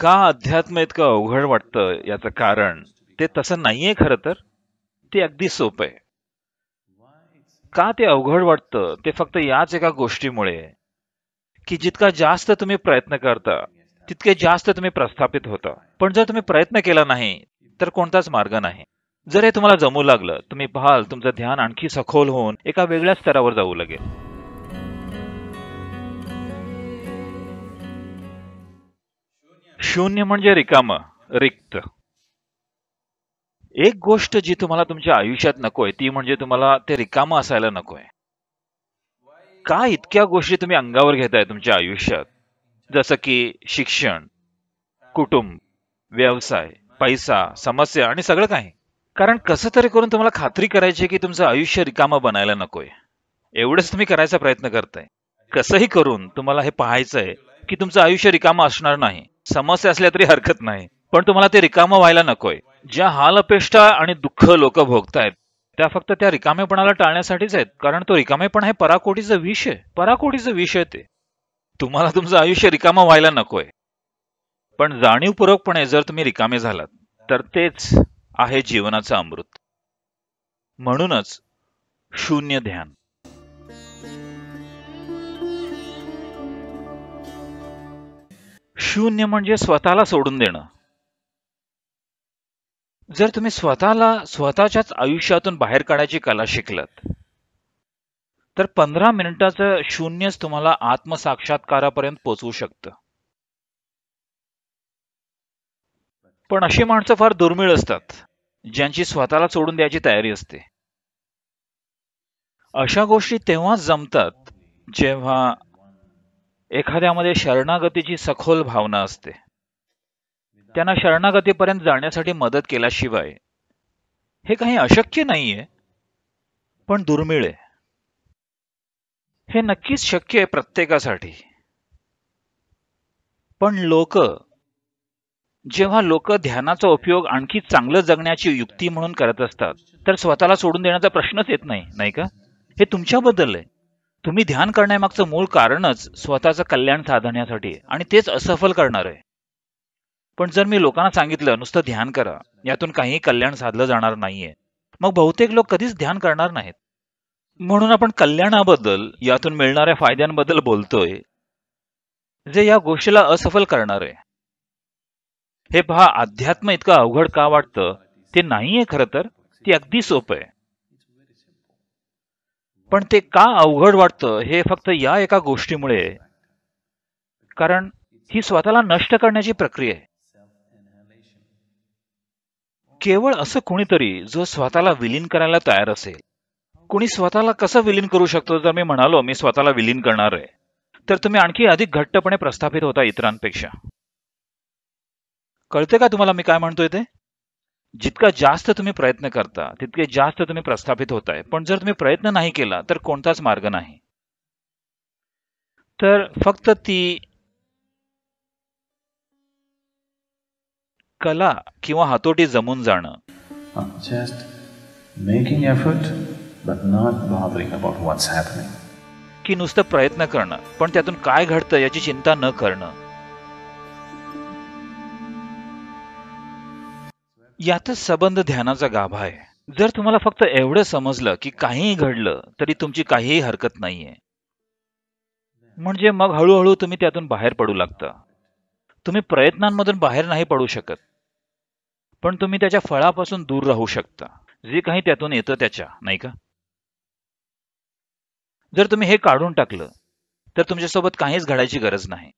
का अध्यात्म इतकं अवघड वाटतं याचं कारण ते तसं नाहीये खरं तर ते अगदी सोपं आहे का ते अवघड वाटतं ते फक्त याच एका गोष्टीमुळे की जितका जास्त तुम्ही प्रयत्न करता तितके जास्त तुम्ही प्रस्थापित होता पण जर तुम्ही प्रयत्न केला नाही तर कोणताच मार्ग नाही जर हे तुम्हाला जमू लागलं तुम्ही पाहाल तुमचं ध्यान आणखी सखोल होऊन एका वेगळ्या स्तरावर जाऊ लागेल शून्य म्हणजे रिकाम रिक्त एक गोष्ट जी तुम्हाला तुमच्या आयुष्यात नकोय ती म्हणजे तुम्हाला ते रिकाम असायला नकोय का इतक्या गोष्टी तुम्ही अंगावर घेताय तुमच्या आयुष्यात जसं की शिक्षण कुटुंब व्यवसाय पैसा समस्या आणि सगळं काही कारण कसं तरी करून तुम्हाला खात्री करायची आहे की तुमचं आयुष्य रिकामं बनायला नकोय एवढंच तुम्ही करायचा प्रयत्न करताय कसंही करून तुम्हाला हे पाहायचंय की तुमचं आयुष्य रिकामं असणार नाही समस्या असल्या तरी हरकत नाही पण तुम्हाला ते रिकाम व्हायला नकोय ज्या हाल अपेष्टा आणि दुःख लोक भोगतायत त्या फक्त त्या रिकामेपणाला टाळण्यासाठीच आहेत कारण तो रिकामेपण हे पराकोटीचं विष आहे पराकोटीचं विष आहे ते तुम्हाला तुमचं आयुष्य रिकामं व्हायला नकोय पण जाणीवपूर्वकपणे जर तुम्ही रिकामे झालात तर तेच आहे जीवनाचं अमृत म्हणूनच शून्य ध्यान शून्य म्हणजे स्वतःला सोडून देणं जर तुम्ही स्वतःला स्वतःच्याच आयुष्यातून बाहेर काढायची कला शिकलात तर पंधरा मिनिटाचं शून्यच तुम्हाला आत्मसाक्षात्कारापर्यंत पोचवू शकतं पण अशी माणसं फार दुर्मिळ असतात ज्यांची स्वतःला सोडून द्यायची तयारी असते अशा गोष्टी तेव्हाच जमतात जेव्हा एखाद्यामध्ये शरणागतीची सखोल भावना असते त्यांना शरणागतीपर्यंत जाण्यासाठी मदत केल्याशिवाय हे काही अशक्य नाहीये पण दुर्मिळ आहे हे नक्कीच शक्य आहे प्रत्येकासाठी पण लोक जेव्हा लोक ध्यानाचा उपयोग आणखी चांगलं जगण्याची युक्ती म्हणून करत असतात तर स्वतःला सोडून देण्याचा प्रश्नच येत नाही नाही का हे तुमच्याबद्दल आहे तुम्ही ध्यान करण्यामागचं मूळ कारणच स्वतःचं कल्याण साधण्यासाठी आणि तेच असफल करणार आहे पण जर मी लोकांना सांगितलं नुसतं ध्यान करा यातून काही कल्याण साधलं जाणार नाहीये मग बहुतेक लोक कधीच ध्यान करणार नाहीत म्हणून आपण कल्याणाबद्दल यातून मिळणाऱ्या फायद्यांबद्दल बोलतोय जे या गोष्टीला असफल करणार आहे हे पहा अध्यात्म इतकं अवघड का वाटतं ते नाहीये खरं तर ते अगदी सोपं आहे पण ते का अवघड वाटतं हे फक्त या एका गोष्टीमुळे कारण ही स्वतःला नष्ट करण्याची प्रक्रिया आहे केवळ असं कोणीतरी जो स्वतःला विलीन करायला तयार असेल कुणी स्वतःला कसं विलीन करू शकतो जर मी म्हणालो मी स्वतःला विलीन करणार आहे तर तुम्ही आणखी अधिक घट्टपणे प्रस्थापित होता इतरांपेक्षा कळते का तुम्हाला मी काय म्हणतोय ते जितका जास्त तुम्ही प्रयत्न करता तितके जास्त तुम्ही प्रस्थापित आहे पण जर तुम्ही प्रयत्न नाही केला तर कोणताच मार्ग नाही तर फक्त ती कला किंवा हातोटी जमून जाणं की नुसतं प्रयत्न करणं पण त्यातून काय घडतं याची चिंता न करणं यातच संबंध ध्यानाचा गाभा आहे जर तुम्हाला फक्त एवढं समजलं की काहीही घडलं तरी तुमची काहीही हरकत नाहीये म्हणजे मग हळूहळू तुम्ही त्यातून बाहेर पडू लागता तुम्ही प्रयत्नांमधून बाहेर नाही पडू शकत पण तुम्ही त्याच्या फळापासून दूर राहू शकता जे काही त्यातून येतं त्याच्या नाही का जर तुम्ही हे काढून टाकलं तर तुमच्यासोबत काहीच घडायची गरज नाही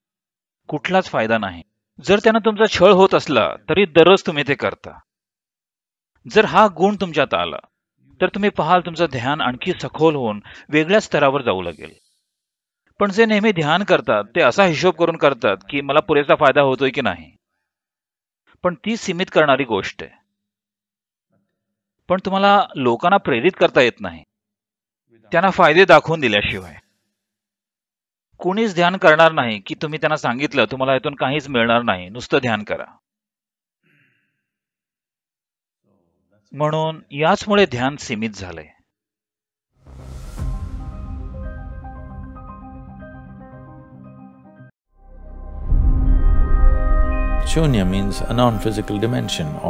कुठलाच फायदा नाही जर त्यांना तुमचा छळ होत असला तरी दररोज तुम्ही ते करता जर हा गुण तुमच्यात आला तर तुम्ही पहाल तुमचं ध्यान आणखी सखोल होऊन वेगळ्या स्तरावर जाऊ लागेल पण जे नेहमी ध्यान करतात ते असा हिशोब करून करतात की मला पुरेसा फायदा होतोय की नाही पण ती सीमित करणारी गोष्ट आहे पण तुम्हाला लोकांना प्रेरित करता येत नाही त्यांना फायदे दाखवून दिल्याशिवाय कोणीच ध्यान करणार नाही की तुम्ही त्यांना सांगितलं तुम्हाला यातून काहीच मिळणार नाही नुसतं ध्यान करा म्हणून याचमुळे ध्यान सीमित झालंय Shunya means a non-physical dimension